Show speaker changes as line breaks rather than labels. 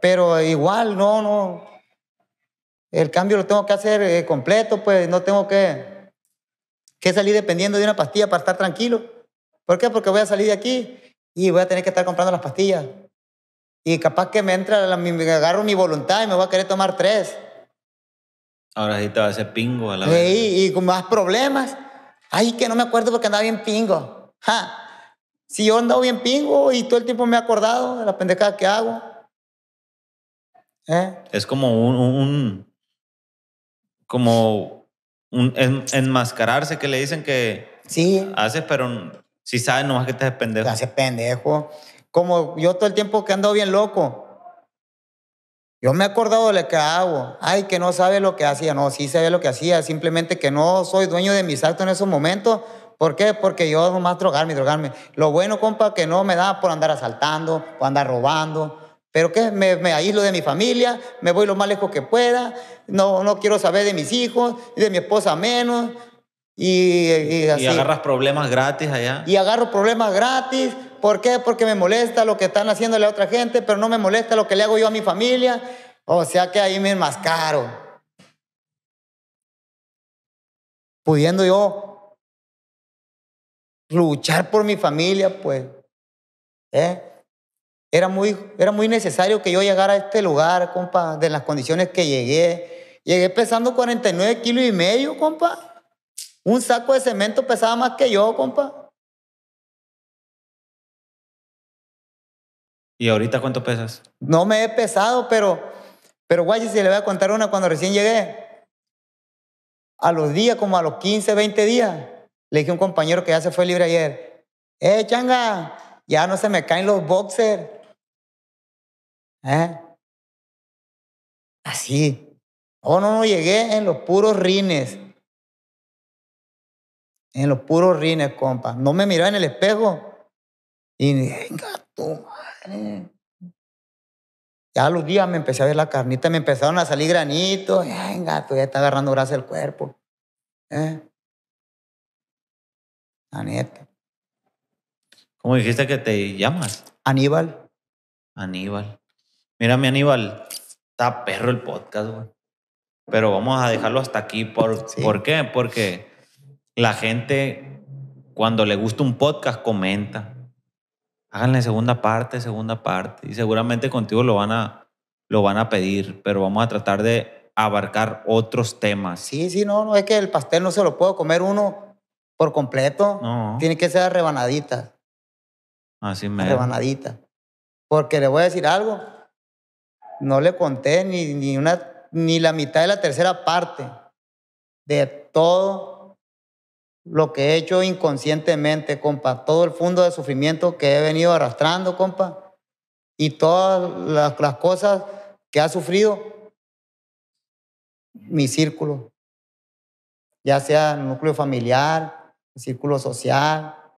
Pero igual, no, no. El cambio lo tengo que hacer eh, completo, pues no tengo que, que salir dependiendo de una pastilla para estar tranquilo. ¿Por qué? Porque voy a salir de aquí y voy a tener que estar comprando las pastillas. Y capaz que me entra, me agarro mi voluntad y me voy a querer tomar tres.
Ahora sí te va a hacer pingo a la
vez. y con más problemas. Ay, que no me acuerdo porque andaba bien pingo. Ja. Si yo andaba bien pingo y todo el tiempo me he acordado de las pendejada que hago.
¿Eh? Es como un, un como un enmascararse que le dicen que sí. haces, pero si sabes
nomás que te haces pendejo. Te pendejo. Como yo todo el tiempo que ando bien loco. Yo me he acordado de lo que hago. Ay, que no sabe lo que hacía. No, sí sabe lo que hacía. Simplemente que no soy dueño de mis actos en esos momentos. ¿Por qué? Porque yo nomás drogarme, drogarme. Lo bueno, compa, que no me da por andar asaltando, o andar robando, pero qué? me, aíslo de mi familia, me voy lo más lejos que pueda, no, no quiero saber de mis hijos, de mi esposa menos. Y, así. y agarras
problemas gratis allá.
Y agarro problemas gratis. ¿Por qué? Porque me molesta lo que están haciéndole a otra gente, pero no me molesta lo que le hago
yo a mi familia. O sea que ahí me caro, Pudiendo yo luchar por mi familia, pues. ¿Eh? Era muy, era muy necesario que yo
llegara a este lugar, compa, de las condiciones que llegué. Llegué pesando 49 kilos y
medio, compa. Un saco de cemento pesaba más que yo, compa. ¿Y ahorita cuánto pesas? No me he pesado, pero, pero guay, si le voy a contar una cuando recién llegué.
A los días, como a los 15, 20 días, le dije a un compañero que ya se fue libre ayer,
eh, changa, ya no se me caen los boxers. ¿Eh? Así. ¿Ah, oh, no, no, llegué en los puros rines. En los puros rines, compa. No me miraba en el espejo. Y venga, tu madre.
Ya los días me empecé a ver la carnita, me empezaron a salir granitos. Venga, tú ya está agarrando grasa el cuerpo. ¿Eh?
La neta. ¿Cómo dijiste que te llamas?
Aníbal.
Aníbal. Mira, mi Aníbal, está perro el podcast, güey. Pero vamos a dejarlo hasta aquí. ¿Por, ¿por qué? Porque la gente, cuando le gusta un podcast, comenta. Háganle segunda parte, segunda parte. Y seguramente contigo lo van a, lo van a pedir, pero vamos a tratar de abarcar otros temas.
Sí, sí, no, no es que el pastel no se lo puedo comer uno por completo. No. Tiene que ser rebanadita Así me. rebanadita Porque le voy a decir algo no le conté ni, una, ni la mitad de la tercera parte de todo lo que he hecho inconscientemente, compa, todo el fondo de sufrimiento que he venido arrastrando, compa, y todas las, las cosas
que ha sufrido mi círculo, ya sea el núcleo familiar, círculo social,